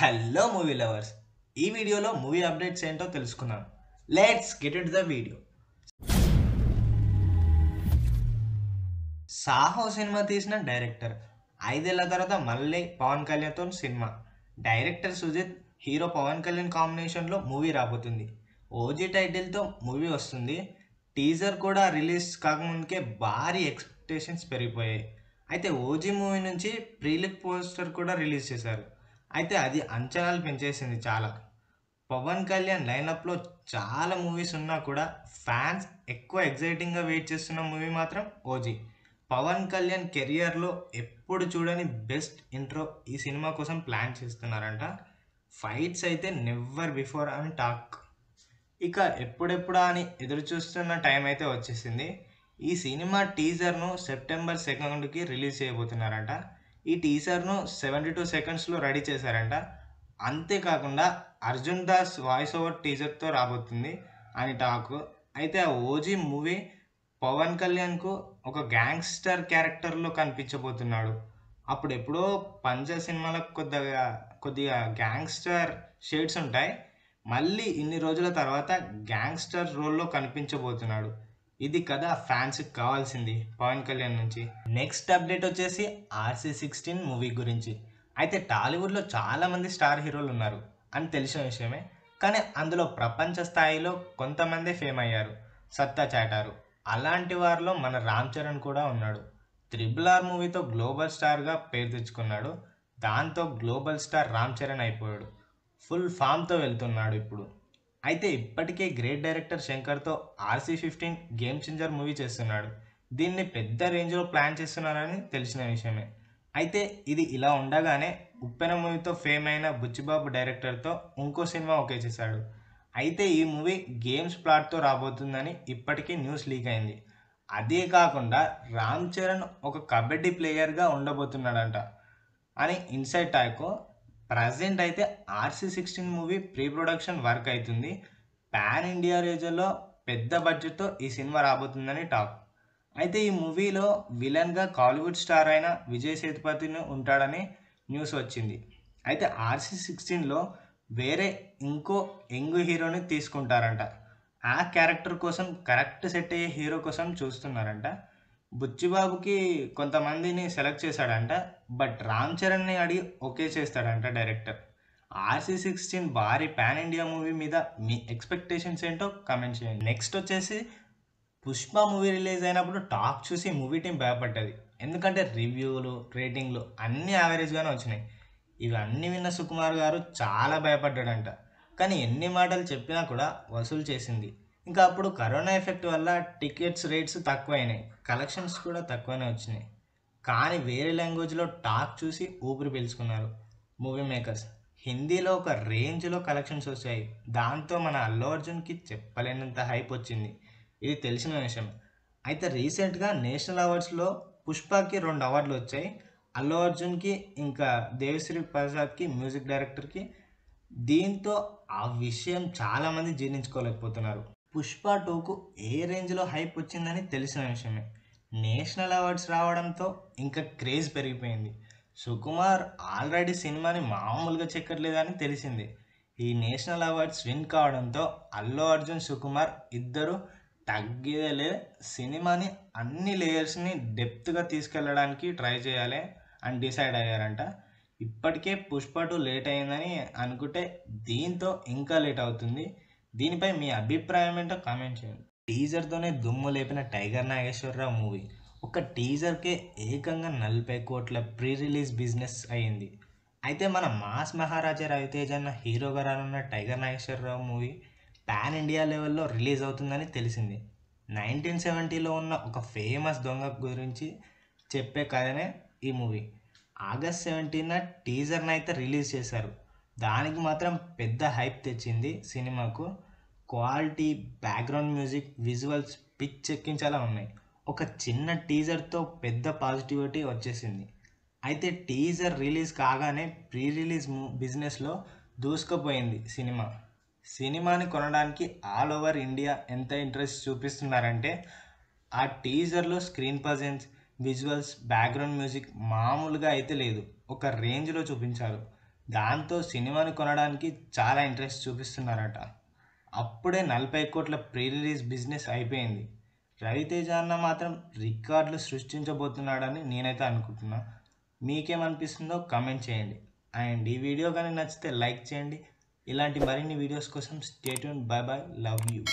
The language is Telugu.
హలో మూవీ లవర్స్ ఈ వీడియోలో మూవీ అప్డేట్స్ ఏంటో తెలుసుకున్నాం let's get it the video Saaho సినిమా తీసిన డైరెక్టర్ ఐదేళ్ల తర్వాత మళ్ళీ పవన్ కళ్యాణ్తో సినిమా డైరెక్టర్ సుజిత్ హీరో పవన్ కళ్యాణ్ కాంబినేషన్లో మూవీ రాబోతుంది ఓజీ టైటిల్తో మూవీ వస్తుంది టీజర్ కూడా రిలీజ్ కాకముందుకే భారీ ఎక్స్పెక్టేషన్స్ పెరిగిపోయాయి అయితే ఓజీ మూవీ నుంచి ప్రీలిక్ పోస్టర్ కూడా రిలీజ్ చేశారు అయితే అది అంచనాలు పెంచేసింది చాలా పవన్ కళ్యాణ్ లైనప్లో చాలా మూవీస్ ఉన్నా కూడా ఫ్యాన్స్ ఎక్కువ ఎగ్జైటింగ్గా వెయిట్ చేస్తున్న మూవీ మాత్రం ఓజీ పవన్ కళ్యాణ్ కెరియర్లో ఎప్పుడు చూడని బెస్ట్ ఇంట్రో ఈ సినిమా కోసం ప్లాన్ చేస్తున్నారంట ఫైట్స్ అయితే నెవర్ బిఫోర్ అని టాక్ ఇక ఎప్పుడెప్పుడా అని ఎదురు చూస్తున్న టైం అయితే వచ్చేసింది ఈ సినిమా టీజర్ను సెప్టెంబర్ సెకండ్కి రిలీజ్ చేయబోతున్నారంట ఈ టీజర్ను సెవెంటీ టూ సెకండ్స్లో రెడీ చేశారంట అంతేకాకుండా అర్జున్ దాస్ వాయిస్ ఓవర్ టీజర్తో రాబోతుంది అని టాక్ అయితే ఆ ఓజీ మూవీ పవన్ కళ్యాణ్కు ఒక గ్యాంగ్స్టర్ క్యారెక్టర్లో కనిపించబోతున్నాడు అప్పుడు ఎప్పుడో పంచ సినిమాలకు కొద్దిగా కొద్దిగా గ్యాంగ్స్టర్ షేడ్స్ ఉంటాయి మళ్ళీ ఇన్ని రోజుల తర్వాత గ్యాంగ్స్టర్ రోల్లో కనిపించబోతున్నాడు ఇది కదా ఫ్యాన్స్కి కావాల్సింది పవన్ కళ్యాణ్ నుంచి నెక్స్ట్ అప్డేట్ వచ్చేసి ఆర్సీ సిక్స్టీన్ మూవీ గురించి అయితే టాలీవుడ్లో చాలామంది స్టార్ హీరోలు ఉన్నారు అని తెలిసిన విషయమే కానీ అందులో ప్రపంచ స్థాయిలో కొంతమంది ఫేమ్ అయ్యారు సత్తా చాటారు అలాంటి వారిలో మన రామ్ చరణ్ కూడా ఉన్నాడు త్రిబుల్ ఆర్ మూవీతో గ్లోబల్ స్టార్గా పేరు తెచ్చుకున్నాడు దాంతో గ్లోబల్ స్టార్ రామ్ చరణ్ అయిపోయాడు ఫుల్ ఫామ్తో వెళ్తున్నాడు ఇప్పుడు అయితే ఇప్పటికే గ్రేట్ డైరెక్టర్ శంకర్తో RC fifteen game changer movie చేస్తున్నాడు దీన్ని పెద్ద రేంజ్లో ప్లాన్ చేస్తున్నారని తెలిసిన విషయమే అయితే ఇది ఇలా ఉండగానే ఉప్పెన మూవీతో ఫేమ్ అయిన బుచ్చిబాబు డైరెక్టర్తో ఇంకో సినిమా ఓకే చేశాడు అయితే ఈ మూవీ గేమ్స్ ప్లాట్తో రాబోతుందని ఇప్పటికే న్యూస్ లీక్ అయింది అదే కాకుండా రామ్ చరణ్ ఒక కబడ్డీ ప్లేయర్గా ఉండబోతున్నాడంట అని ఇన్సైట్ టాక్ ప్రజెంట్ అయితే RC sixteen movie pre production work అవుతుంది పాన్ ఇండియా రేంజ్లో పెద్ద బడ్జెట్తో ఈ సినిమా రాబోతుందని టాక్ అయితే ఈ మూవీలో విలన్గా కాలీవుడ్ స్టార్ అయిన విజయ్ సేతుపతిని ఉంటాడని న్యూస్ వచ్చింది అయితే ఆర్సీ సిక్స్టీన్లో వేరే ఇంకో యంగ్ హీరోని తీసుకుంటారంట ఆ క్యారెక్టర్ కోసం కరెక్ట్ సెట్ అయ్యే హీరో కోసం చూస్తున్నారంట బుచ్చిబాబుకి కొంతమందిని సెలెక్ట్ చేశాడంట బట్ రామ్ చరణ్ని అడిగి ఓకే చేస్తాడంట డైరెక్టర్ ఆర్సీ సిక్స్టీన్ భారీ పాన్ ఇండియా మూవీ మీద మీ ఎక్స్పెక్టేషన్స్ ఏంటో కమెంట్ చేయండి నెక్స్ట్ వచ్చేసి పుష్ప మూవీ రిలీజ్ అయినప్పుడు టాక్ చూసి మూవీ టీం భయపడ్డది ఎందుకంటే రివ్యూలు రేటింగ్లు అన్నీ యావరేజ్గానే వచ్చినాయి ఇవి అన్నీ విన్న సుకుమార్ గారు చాలా భయపడ్డాడంట కానీ ఎన్ని మాటలు చెప్పినా కూడా వసూలు చేసింది ఇంకా అప్పుడు కరోనా ఎఫెక్ట్ వల్ల టికెట్స్ రేట్స్ తక్కువైనాయి కలెక్షన్స్ కూడా తక్కువనే వచ్చినాయి కానీ వేరే లాంగ్వేజ్లో టాక్ చూసి ఊపిరి పీల్చుకున్నారు మూవీ మేకర్స్ హిందీలో ఒక రేంజ్లో కలెక్షన్స్ వచ్చాయి దాంతో మన అల్లు అర్జున్కి చెప్పలేనంత హైప్ వచ్చింది ఇది తెలిసిన విషయం అయితే రీసెంట్గా నేషనల్ అవార్డ్స్లో పుష్పకి రెండు అవార్డులు వచ్చాయి అల్లు అర్జున్కి ఇంకా దేవిశ్రీ ప్రసాద్కి మ్యూజిక్ డైరెక్టర్కి దీంతో ఆ విషయం చాలామంది జీర్ణించుకోలేకపోతున్నారు పుష్ప టూకు ఏ రేంజ్లో హైప్ వచ్చిందని తెలిసిన విషయమే నేషనల్ అవార్డ్స్ రావడంతో ఇంకా క్రేజ్ పెరిగిపోయింది సుకుమార్ ఆల్రెడీ సినిమాని మామూలుగా చెక్కట్లేదని తెలిసింది ఈ నేషనల్ అవార్డ్స్ విన్ కావడంతో అల్లు అర్జున్ సుకుమార్ ఇద్దరు తగ్గేలే సినిమాని అన్ని లేయర్స్ని డెప్త్గా తీసుకెళ్ళడానికి ట్రై చేయాలి అని డిసైడ్ అయ్యారంట ఇప్పటికే పుష్ప టూ లేట్ అయిందని అనుకుంటే దీంతో ఇంకా లేట్ అవుతుంది దీనిపై మీ అభిప్రాయం ఏంటో కామెంట్ చేయండి టీజర్తోనే దుమ్ము లేపిన టైగర్ నాగేశ్వరరావు మూవీ ఒక టీజర్కే ఏకంగా నలభై కోట్ల ప్రీ రిలీజ్ బిజినెస్ అయింది అయితే మన మాస్ మహారాజా రవితేజ్ అన్న హీరోగా రానున్న tiger Nageswara Rao movie pan India లెవెల్లో రిలీజ్ అవుతుందని తెలిసింది నైన్టీన్ సెవెంటీలో ఉన్న ఒక ఫేమస్ దొంగ గురించి చెప్పే కథనే ఈ మూవీ ఆగస్ట్ సెవెంటీన టీజర్ని అయితే రిలీజ్ చేశారు దానికి మాత్రం పెద్ద హైప్ తెచ్చింది సినిమాకు quality background music visuals pitch ఎక్కించేలా ఉన్నాయి ఒక చిన్న టీజర్తో పెద్ద పాజిటివిటీ వచ్చేసింది అయితే టీజర్ రిలీజ్ కాగానే ప్రీ రిలీజ్ బిజినెస్లో దూసుకుపోయింది సినిమా సినిమాని కొనడానికి ఆల్ ఓవర్ ఇండియా ఎంత ఇంట్రెస్ట్ చూపిస్తున్నారంటే ఆ టీజర్లో screen presence visuals background music మామూలుగా అయితే లేదు ఒక రేంజ్లో చూపించారు దాంతో సినిమాని కొనడానికి చాలా ఇంట్రెస్ట్ చూపిస్తున్నారట అప్పుడే నలభై కోట్ల ప్రీ రిలీజ్ బిజినెస్ అయిపోయింది రవితేజ అన్న మాత్రం రికార్డులు సృష్టించబోతున్నాడని నేనైతే అనుకుంటున్నా మీకేమనిపిస్తుందో కమెంట్ చేయండి అండ్ ఈ వీడియో కానీ నచ్చితే లైక్ చేయండి ఇలాంటి మరిన్ని వీడియోస్ కోసం stay bye bye love you